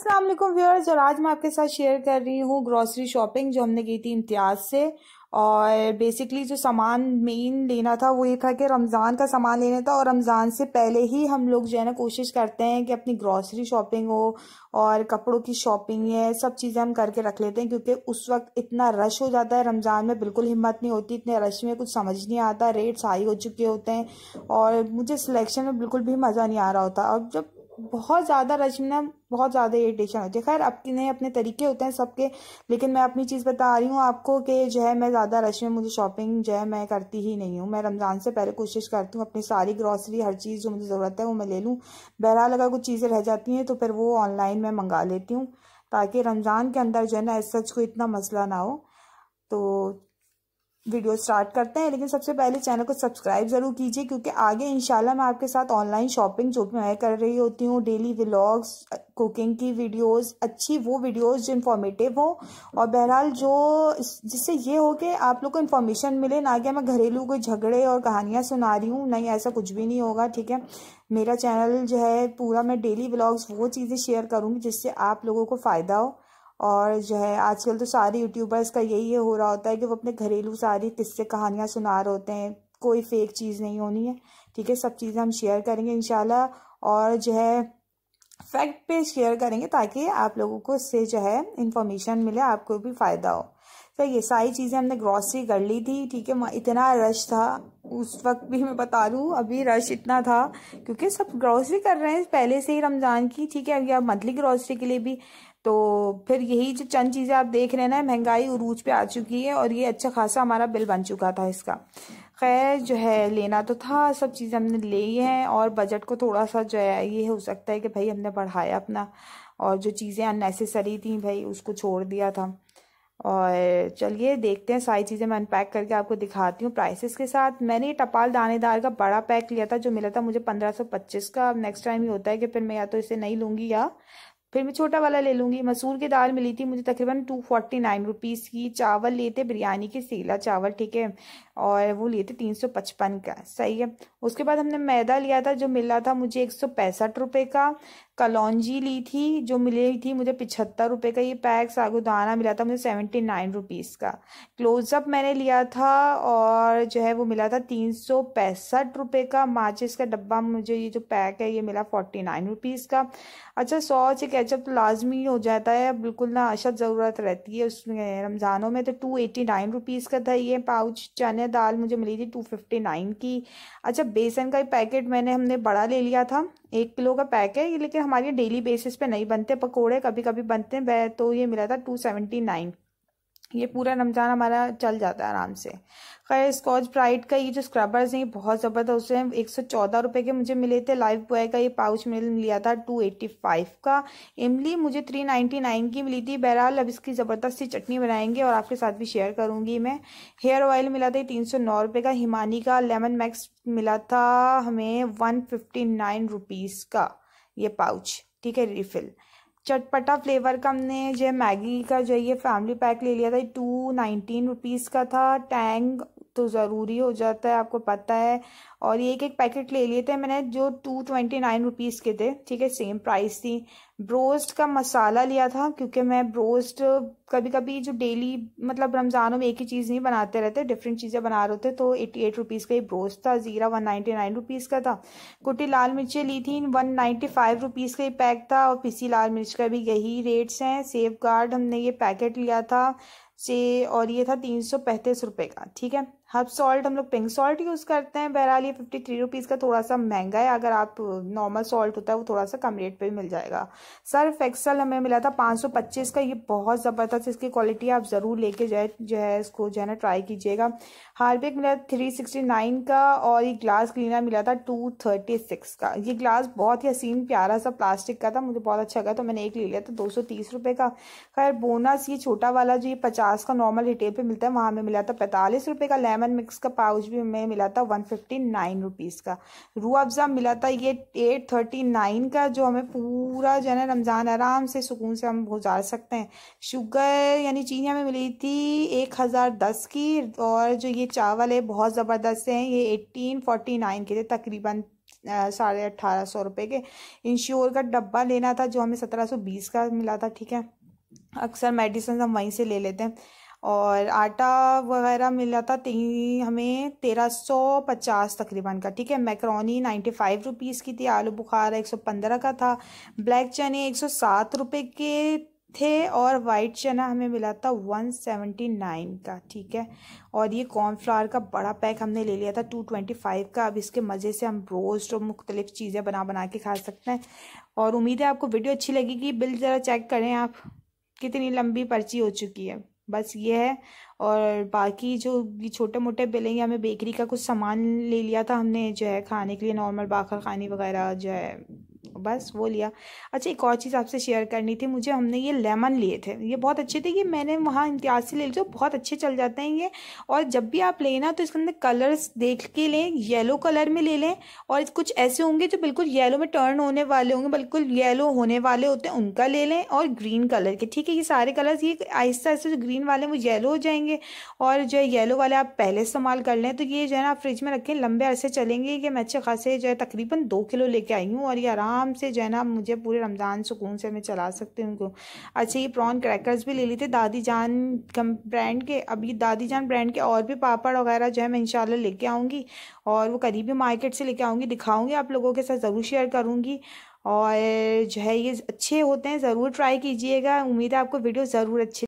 अस्सलाम वालेकुम व्यूअर्स और आज मैं आपके साथ शेयर कर रही हूँ ग्रॉसरी शॉपिंग जो हमने की थी इम्तियाज़ से और बेसिकली जो सामान मेन लेना था वो ये था कि रमज़ान का सामान लेना था और रमज़ान से पहले ही हम लोग जो है ना कोशिश करते हैं कि अपनी ग्रॉसरी शॉपिंग हो और कपड़ों की शॉपिंग है सब चीज़ें हम करके रख लेते हैं क्योंकि उस वक्त इतना रश हो जाता है रमज़ान में बिल्कुल हिम्मत नहीं होती इतने रश में कुछ समझ नहीं आता रेट्स हाई हो चुके होते हैं और मुझे सिलेक्शन में बिल्कुल भी मज़ा नहीं आ रहा होता और जब बहुत ज़्यादा रचना बहुत ज़्यादा इरीटेशन होती है खैर अपने अपने तरीके होते हैं सबके लेकिन मैं अपनी चीज़ बता रही हूँ आपको कि जो है मैं ज़्यादा रश में मुझे शॉपिंग जो है मैं करती ही नहीं हूँ मैं रमज़ान से पहले कोशिश करती हूँ अपनी सारी ग्रॉसरी हर चीज़ जो मुझे ज़रूरत है वो मैं ले लूँ बहरहाल अगर कुछ चीज़ें रह जाती हैं तो फिर वो ऑनलाइन मैं मंगा लेती हूँ ताकि रमज़ान के अंदर जो है ना इस सच को इतना मसला ना हो तो वीडियो स्टार्ट करते हैं लेकिन सबसे पहले चैनल को सब्सक्राइब ज़रूर कीजिए क्योंकि आगे इंशाल्लाह मैं आपके साथ ऑनलाइन शॉपिंग जो भी मैं कर रही होती हूँ डेली व्लॉग्स कुकिंग की वीडियोस अच्छी वो वीडियोस जो इन्फॉर्मेटिव हो और बहरहाल जो जिससे ये हो कि आप लोग को इन्फॉर्मेशन मिले ना कि मैं घरेलू कोई झगड़े और कहानियाँ सुना रही हूँ नहीं ऐसा कुछ भी नहीं होगा ठीक है मेरा चैनल जो है पूरा मैं डेली ब्लॉग्स वो चीज़ें शेयर करूँगी जिससे आप लोगों को फ़ायदा हो और जो है आजकल तो सारे यूट्यूबर्स का यही हो रहा होता है कि वो अपने घरेलू सारी किस्से कहानियाँ सुना रहे होते हैं कोई फेक चीज़ नहीं होनी है ठीक है सब चीज़ें हम शेयर करेंगे इन और जो है फैक्ट पे शेयर करेंगे ताकि आप लोगों को इससे जो है इन्फॉर्मेशन मिले आपको भी फ़ायदा हो तो ये सारी चीज़ें हमने ग्रॉसरी कर ली थी ठीक है इतना रश था उस वक्त भी मैं बता दूँ अभी रश इतना था क्योंकि सब ग्रॉसरी कर रहे हैं पहले से ही रमज़ान की ठीक है आप मंथली ग्रॉसरी के लिए भी तो फिर यही जो चंद चीज़ें आप देख रहे हैं ना महंगाई उरूज पे आ चुकी है और ये अच्छा खासा हमारा बिल बन चुका था इसका खैर जो है लेना तो था सब चीज़ें हमने ले हैं और बजट को थोड़ा सा जो है ये हो सकता है कि भाई हमने बढ़ाया अपना और जो चीज़ें अननेसेसरी थी भाई उसको छोड़ दिया था और चलिए देखते हैं सारी चीज़ें मैं अनपैक करके आपको दिखाती हूँ प्राइसेस के साथ मैंने ये टपाल दानेदार का बड़ा पैक लिया था जो मिला था मुझे पंद्रह सौ पच्चीस का नेक्स्ट टाइम ये होता है कि फिर मैं या तो इसे नहीं लूँगी या फिर मैं छोटा वाला ले लूँगी मसूर की दाल मिली थी मुझे तकरीबन टू फोर्टी नाइन रुपीज़ की चावल लिए थे बिरयानी के सीला चावल ठीक है और वो लिए थे तीन सौ पचपन का सही है उसके बाद हमने मैदा लिया था जो मिला था मुझे एक सौ पैंसठ रुपये का कलौजी ली थी जो मिली थी मुझे पिछहत्तर रुपये का ये पैक सागुदाना मिला था मुझे सेवेंटी नाइन रुपीज़ का क्लोजअप मैंने लिया था और जो है वो मिला था तीन सौ पैंसठ रुपये का माचिस का डब्बा मुझे ये जो पैक है ये मिला फोर्टी नाइन रुपीज़ का अच्छा सॉस कैचअप तो लाजमी हो जाता है बिल्कुल ना अशद ज़रूरत रहती है उसमें रमज़ानों में तो टू एटी नाइन रुपीज़ का था ये पाउच चने दाल मुझे मिली थी टू फिफ्टी नाइन की अच्छा बेसन का पैकेट मैंने हमने बड़ा ले लिया था एक किलो का पैक है लेकिन हमारे डेली बेसिस पे नहीं बनते पकोड़े कभी कभी बनते हैं तो ये मिला था टू सेवेंटी नाइन ये पूरा रमज़ान हमारा चल जाता है आराम से खैर स्कॉच ब्राइट का ये जो स्क्रबर्स हैं ये बहुत ज़बरदस्त हैं एक सौ चौदह रुपये के मुझे मिले थे लाइफ बॉय का ये पाउच मिल लिया था टू एट्टी फाइव का इमली मुझे थ्री नाइन्टी नाइन की मिली थी बहरहाल अब इसकी ज़बरदस्त सी चटनी बनाएंगे और आपके साथ भी शेयर करूँगी मैं हेयर ऑयल मिला था तीन सौ नौ रुपये का हिमानी का लेमन मैक्स मिला था हमें वन फिफ्टी नाइन रुपीज़ का ये पाउच ठीक है रिफिल चटपटा फ्लेवर का हमने जो मैगी का जो ये फैमिली पैक ले लिया था टू नाइनटीन रुपीज़ का था टैंग तो ज़रूरी हो जाता है आपको पता है और ये एक एक पैकेट ले लिए थे मैंने जो टू ट्वेंटी नाइन रुपीज़ के थे ठीक है सेम प्राइस थी ब्रोस्ट का मसाला लिया था क्योंकि मैं ब्रोस्ट कभी कभी जो डेली मतलब रमज़ानों में एक ही चीज़ नहीं बनाते रहते डिफरेंट चीज़ें बना रहे थे तो एट्टी एट रुपीज़ का ही ब्रोस्ट था ज़ीरा वन नाइन्टी नाइन रुपीज़ का था कुटी लाल मिर्चें ली थी वन नाइन्टी फाइव रुपीज़ का ही पैक था और पिसी लाल मिर्च का भी यही रेट्स हैं सेफ गार्ड हमने ये पैकेट लिया था से और ये था तीन सौ पैंतीस रुपये का ठीक है हब सॉल्ट हम लोग पिंक सॉल्ट यूज़ करते हैं बहरहाल ये फिफ्टी थ्री रुपीज़ का थोड़ा सा महंगा है अगर आप नॉर्मल सॉल्ट होता है वो थोड़ा सा कम रेट पे भी मिल जाएगा सर्फ एक्सल हमें मिला था पाँच सौ पच्चीस का ये बहुत ज़बरदस्त इसकी क्वालिटी आप ज़रूर लेके जाए जो है इसको जो है ना ट्राई कीजिएगा हार्पिक मिला थ्री सिक्सटी नाइन का और ये ग्लास क्लीनर मिला था टू थर्टी सिक्स का ये ग्लास बहुत ही हसीन प्यारा सा प्लास्टिक का था मुझे बहुत अच्छा लगा तो मैंने एक ले लिया था दो सौ तीस रुपये का खैर बोनस ये छोटा वाला जो ये पचास पास का नॉर्मल रिटेल पे मिलता है वहाँ में मिला था पैंतालीस रुपये का लेमन मिक्स का पाउच भी हमें मिला था वन फिफ्टी नाइन रुपीज़ का रू अफज़ा मिला था ये एट थर्टी नाइन का जो हमें पूरा जो है ना रमज़ान आराम से सुकून से हम गुजार सकते हैं शुगर यानी चीनी हमें मिली थी एक हज़ार दस की और जो ये चावल है बहुत ज़बरदस्त हैं ये एटीन फोर्टी नाइन के थे तकरीबन साढ़े अट्ठारह सौ रुपये के इंश्योर का डब्बा लेना था जो हमें सत्रह सौ बीस का मिला था ठीक है अक्सर मेडिसिन हम वहीं से ले लेते हैं और आटा वगैरह मिल जाता हमें तेरह सौ पचास तकरीबन का ठीक है मैक्रोनी नाइन्टी फाइव रुपीज़ की थी आलू बुखार एक सौ पंद्रह का था ब्लैक चने एक सौ सात रुपये के थे और वाइट चना हमें मिला था वन सेवेंटी नाइन का ठीक है और ये कॉर्नफ्लावर का बड़ा पैक हमने ले लिया था टू ट्वेंटी फाइव का अब इसके मज़े से हम रोस्ट और मुख्तलिफ़ चीज़ें बना बना के खा सकते हैं और उम्मीद है आपको वीडियो अच्छी लगेगी बिल ज़रा चेक करें आप कितनी लंबी पर्ची हो चुकी है बस ये है और बाकी जो छोटे मोटे बिलेंगे हमें बेकरी का कुछ सामान ले लिया था हमने जो है खाने के लिए नॉर्मल बाखर खानी वगैरह जो है बस वो लिया अच्छा एक और चीज़ आपसे शेयर करनी थी मुझे हमने ये लेमन लिए थे ये बहुत अच्छे थे ये मैंने वहाँ इम्तियाज से ले लिया बहुत अच्छे चल जाते हैं ये और जब भी आप लेना तो इसके अंदर कलर्स देख के लें येलो कलर में ले लें और कुछ ऐसे होंगे जो बिल्कुल येलो में टर्न होने वाले होंगे बिल्कुल येलो होने वाले होते हैं उनका ले लें और ग्रीन कलर के ठीक है ये सारे कलर्स ये आहिस्ता आहिस्ते जो ग्रीन वाले हैं वो येलो हो जाएंगे और जो येलो वाले आप पहले इस्तेमाल कर लें तो ये जो है ना आप फ्रिज में रखें लंबे अरसे चलेंगे कि मैं अच्छे खासे जो है तकरीबन दो किलो लेके आई हूँ और ये आराम आराम से जो है ना मुझे पूरे रमज़ान सुकून से मैं चला सकती हूँ उनको अच्छा ये प्रॉन क्रैकर्स भी ले लिए थे दादी जान कम ब्रांड के अभी दादी जान ब्रांड के और भी पापड़ वगैरह जो है मैं इंशाल्लाह लेके आऊँगी और वो करीबी मार्केट से लेके आऊँगी दिखाऊँगी आप लोगों के साथ ज़रूर शेयर करूँगी और जो है ये अच्छे होते हैं ज़रूर ट्राई कीजिएगा उम्मीद है आपको वीडियो ज़रूर अच्छी